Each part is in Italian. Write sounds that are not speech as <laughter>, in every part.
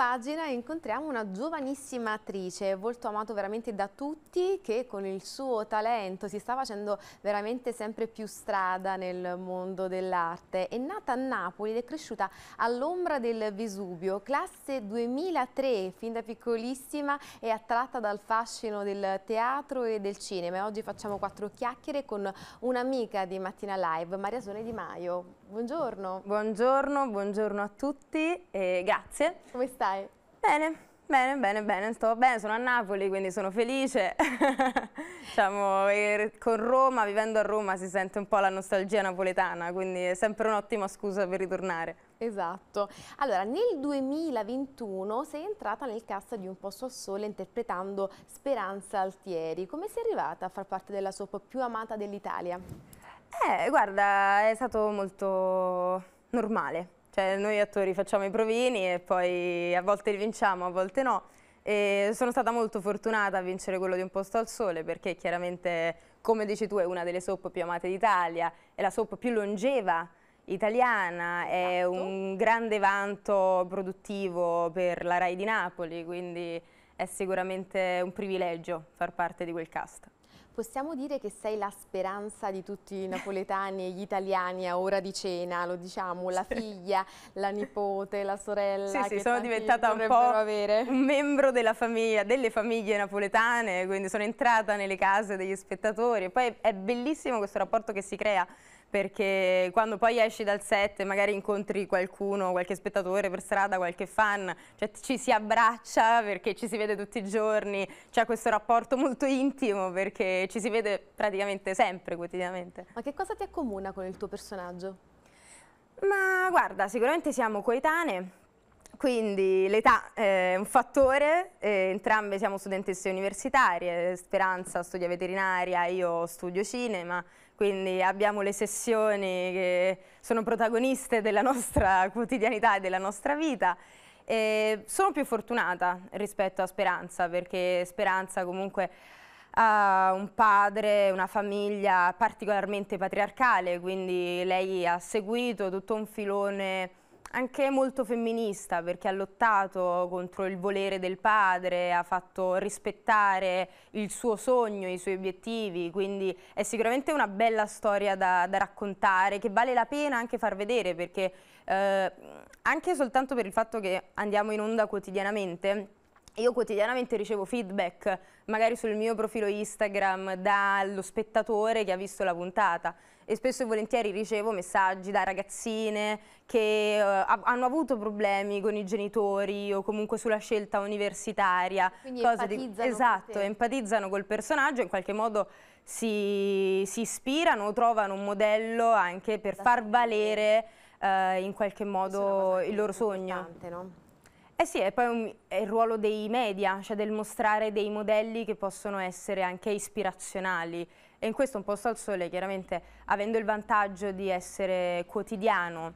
pagina incontriamo una giovanissima attrice, molto amato veramente da tutti, che con il suo talento si sta facendo veramente sempre più strada nel mondo dell'arte. È nata a Napoli ed è cresciuta all'ombra del Vesubio, classe 2003, fin da piccolissima è attratta dal fascino del teatro e del cinema. Oggi facciamo quattro chiacchiere con un'amica di Mattina Live, Maria Sone Di Maio. Buongiorno. Buongiorno, buongiorno a tutti e grazie. Come stai? Bene. Bene, bene, bene, sto bene, sono a Napoli quindi sono felice, <laughs> diciamo, er, con Roma, vivendo a Roma si sente un po' la nostalgia napoletana, quindi è sempre un'ottima scusa per ritornare. Esatto, allora nel 2021 sei entrata nel cast di Un Posto al Sole interpretando Speranza Altieri, come sei arrivata a far parte della soap più amata dell'Italia? Eh, guarda, è stato molto normale. Cioè, noi attori facciamo i provini e poi a volte li vinciamo, a volte no. E sono stata molto fortunata a vincere quello di Un posto al sole perché chiaramente, come dici tu, è una delle soap più amate d'Italia, è la soap più longeva italiana, è Tanto. Esatto. un grande vanto produttivo per la RAI di Napoli, quindi è sicuramente un privilegio far parte di quel cast. Possiamo dire che sei la speranza di tutti i napoletani e gli italiani a ora di cena, lo diciamo, la figlia, la nipote, la sorella. Sì, sì, sono diventata un po' avere. un membro della famiglia, delle famiglie napoletane, quindi sono entrata nelle case degli spettatori e poi è bellissimo questo rapporto che si crea perché quando poi esci dal set magari incontri qualcuno, qualche spettatore per strada, qualche fan, cioè ci si abbraccia perché ci si vede tutti i giorni, c'è questo rapporto molto intimo perché ci si vede praticamente sempre, quotidianamente. Ma che cosa ti accomuna con il tuo personaggio? Ma guarda, sicuramente siamo coetanee, quindi l'età è un fattore, eh, entrambe siamo studentesse universitarie, Speranza studia veterinaria, io studio cinema, quindi abbiamo le sessioni che sono protagoniste della nostra <laughs> quotidianità e della nostra vita. E sono più fortunata rispetto a Speranza perché Speranza comunque ha un padre, una famiglia particolarmente patriarcale, quindi lei ha seguito tutto un filone anche molto femminista perché ha lottato contro il volere del padre, ha fatto rispettare il suo sogno, i suoi obiettivi, quindi è sicuramente una bella storia da, da raccontare che vale la pena anche far vedere perché eh, anche soltanto per il fatto che andiamo in onda quotidianamente io quotidianamente ricevo feedback, magari sul mio profilo Instagram, dallo spettatore che ha visto la puntata e spesso e volentieri ricevo messaggi da ragazzine che eh, hanno avuto problemi con i genitori o comunque sulla scelta universitaria. Quindi cose empatizzano. Di, esatto, empatizzano col personaggio, in qualche modo si, si ispirano, trovano un modello anche per far valere eh, in qualche modo il loro sogno. No? Eh sì, e poi un, è il ruolo dei media, cioè del mostrare dei modelli che possono essere anche ispirazionali. E in questo Un posto al sole, chiaramente, avendo il vantaggio di essere quotidiano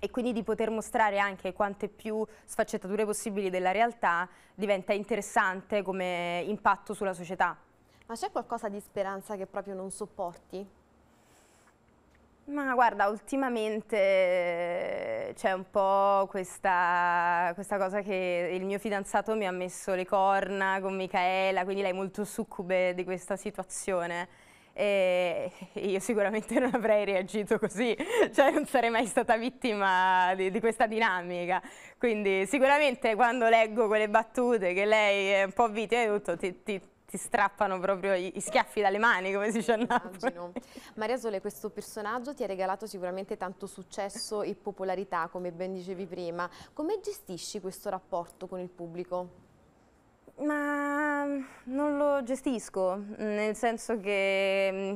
e quindi di poter mostrare anche quante più sfaccettature possibili della realtà, diventa interessante come impatto sulla società. Ma c'è qualcosa di speranza che proprio non sopporti? Ma guarda, ultimamente eh, c'è un po' questa, questa, cosa che il mio fidanzato mi ha messo le corna con Micaela, quindi lei è molto succube di questa situazione. E <laughs> io sicuramente non avrei reagito così, <laughs> cioè non sarei mai stata vittima di, di questa dinamica. Quindi sicuramente quando leggo quelle battute che lei è un po' vittima e tutto, ti, ti ti strappano proprio i, i schiaffi dalle mani, come si dice a Napoli. Maria Sole, questo personaggio ti ha regalato sicuramente tanto successo e popolarità, come ben dicevi prima. Come gestisci questo rapporto con il pubblico? Ma non lo gestisco, nel senso che mm,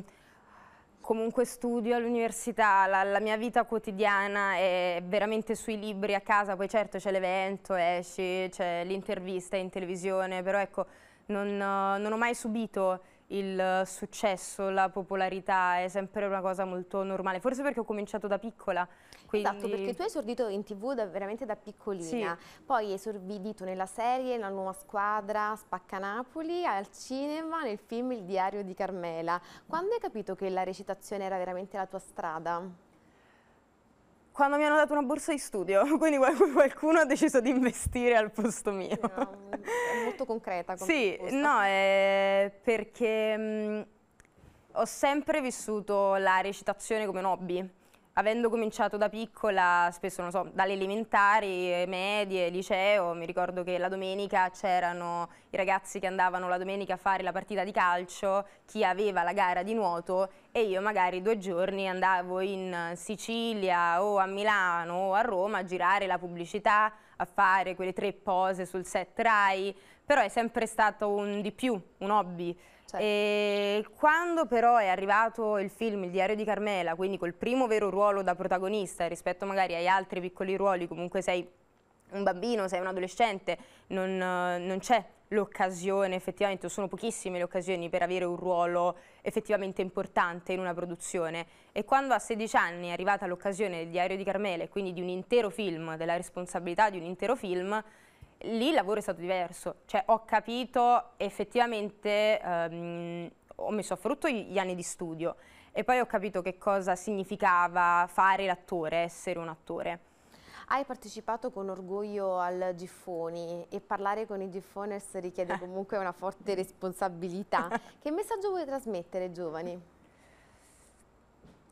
comunque studio all'università, la, la, mia vita quotidiana è veramente sui libri a casa, poi certo c'è l'evento, esci, c'è l'intervista in televisione, però ecco non, eh, non ho mai subito il successo, la popolarità è sempre una cosa molto normale, forse perché ho cominciato da piccola. Esatto, quindi... Esatto, perché tu hai esordito in tv da, veramente da piccolina, sì. poi hai esordito nella serie nella nuova squadra Spacca Napoli, al cinema, nel film Il diario di Carmela. Quando hai capito che la recitazione era veramente la tua strada? quando mi hanno dato una borsa di studio, <laughs> quindi qualcuno ha deciso di investire al posto mio. No, è molto concreta come Sì, risposta. no, è perché mh, ho sempre vissuto la recitazione come un hobby avendo cominciato da piccola, spesso non so, dalle elementari, eh, medie, liceo, mi ricordo che la domenica c'erano i ragazzi che andavano la domenica a fare la partita di calcio, chi aveva la gara di nuoto e io magari due giorni andavo in Sicilia o a Milano o a Roma a girare la pubblicità, a fare quelle tre pose sul set RAI, però è sempre stato un di più, un hobby. Certo. E quando però è arrivato il film Il diario di Carmela, quindi col primo vero ruolo da protagonista rispetto magari agli altri piccoli ruoli, comunque sei un bambino, sei un adolescente, non, non c'è l'occasione, effettivamente sono pochissime le occasioni per avere un ruolo effettivamente importante in una produzione e quando a 16 anni è arrivata l'occasione del diario di Carmela e quindi di un intero film, della responsabilità di un intero film, lì il lavoro è stato diverso, cioè ho capito effettivamente, ehm, ho messo a frutto gli anni di studio e poi ho capito che cosa significava fare l'attore, essere un attore. Hai partecipato con orgoglio al Giffoni e parlare con i Giffoners richiede <laughs> comunque una forte responsabilità. <laughs> che messaggio vuoi trasmettere ai giovani?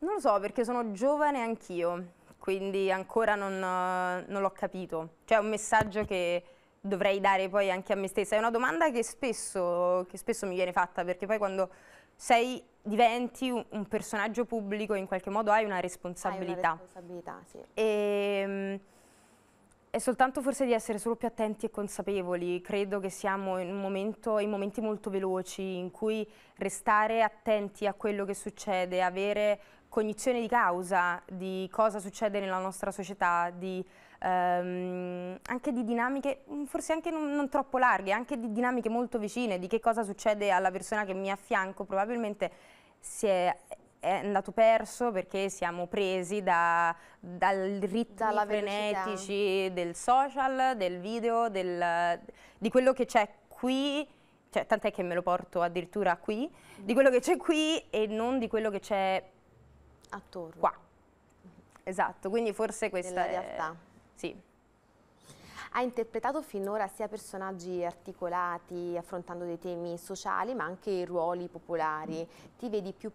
Non lo so perché sono giovane anch'io, quindi ancora non, non l'ho capito. Cioè è un messaggio che dovrei dare poi anche a me stessa? È una domanda che spesso, che spesso mi viene fatta perché poi quando sei, diventi un, personaggio pubblico in qualche modo hai una responsabilità. Hai una responsabilità sì. E, ehm, è soltanto forse di essere solo più attenti e consapevoli. Credo che siamo in, momento, in, momenti molto veloci in cui restare attenti a quello che succede, avere cognizione di causa di cosa succede nella nostra società, di, ehm, anche di dinamiche mm, forse anche non, non, troppo larghe, anche di dinamiche molto vicine, di che cosa succede alla persona che mi affianco, probabilmente si è, è andato perso perché siamo presi da, dal ritmo frenetici del social, del video, del, di quello che c'è qui cioè, tant'è che me lo porto addirittura qui, di mm. quello che c'è qui e non di quello che c'è Attorno. Qua. Esatto, quindi forse questa Nella è... realtà. Sì. Ha interpretato finora sia personaggi articolati, affrontando dei temi sociali, ma anche ruoli popolari. Ti vedi più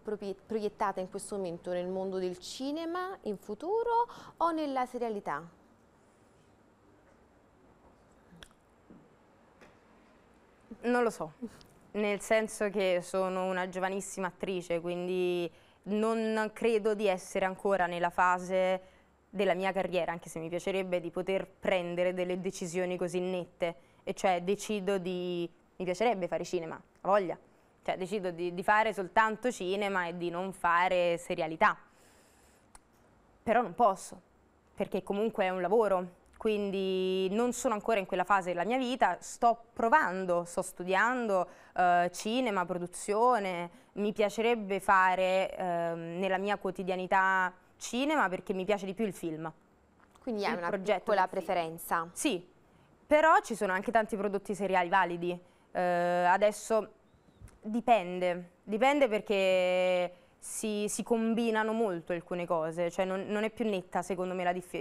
proiettata in questo momento nel mondo del cinema, in futuro, o nella serialità? Non lo so, nel senso che sono una giovanissima attrice, quindi non credo di essere ancora nella fase della mia carriera, anche se mi piacerebbe di poter prendere delle decisioni così nette, e cioè decido di... mi piacerebbe fare cinema, ho voglia, cioè decido di, di fare soltanto cinema e di non fare serialità, però non posso, perché comunque è un lavoro, quindi non sono ancora in quella fase della mia vita, sto provando, sto studiando eh, cinema, produzione, mi piacerebbe fare eh, nella mia quotidianità cinema perché mi piace di più il film. Quindi hai una piccola preferenza? Film. Sì, però ci sono anche tanti prodotti seriali validi, eh, adesso dipende, dipende perché si, si, combinano molto alcune cose, cioè non, non, è più netta secondo me la, dif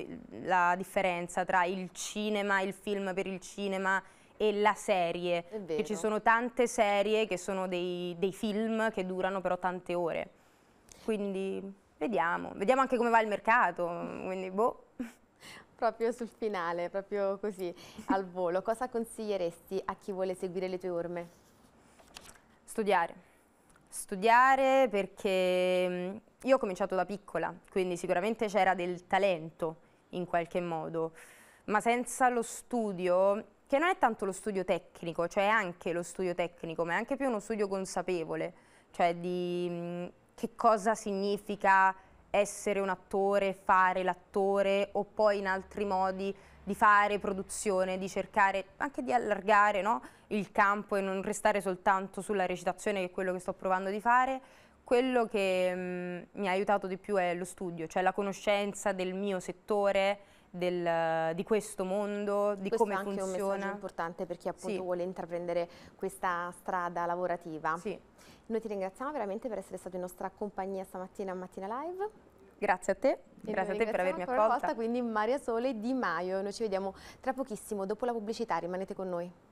la differenza tra il cinema, il film per il cinema e la serie, che ci sono tante serie che sono dei, dei film che durano però tante ore, quindi vediamo, vediamo anche come va il mercato, quindi boh <laughs> proprio sul finale, proprio così, al volo, cosa consiglieresti a chi vuole seguire le tue orme? Studiare Studiare perché mm, io ho cominciato da piccola, quindi sicuramente c'era del talento in qualche modo, ma senza lo studio, che non è tanto lo studio tecnico, cioè anche lo studio tecnico, ma è anche più uno studio consapevole, cioè di mm, che cosa significa essere un attore, fare l'attore o poi in altri modi di fare produzione, di cercare anche di allargare no, il campo e non restare soltanto sulla recitazione, che è quello che sto provando di fare, quello che mh, mm, mi ha aiutato di più è lo studio, cioè la conoscenza del mio settore, del, di questo mondo, di questo come funziona. Questo è anche un messaggio importante per chi appunto sì. vuole intraprendere questa strada lavorativa. Sì. Noi ti ringraziamo veramente per essere stato in nostra compagnia stamattina a Mattina Live. Grazie a te. Grazie a te per avermi accolta. Quindi Maria Sole Di Maio, noi ci vediamo tra pochissimo dopo la pubblicità, rimanete con noi.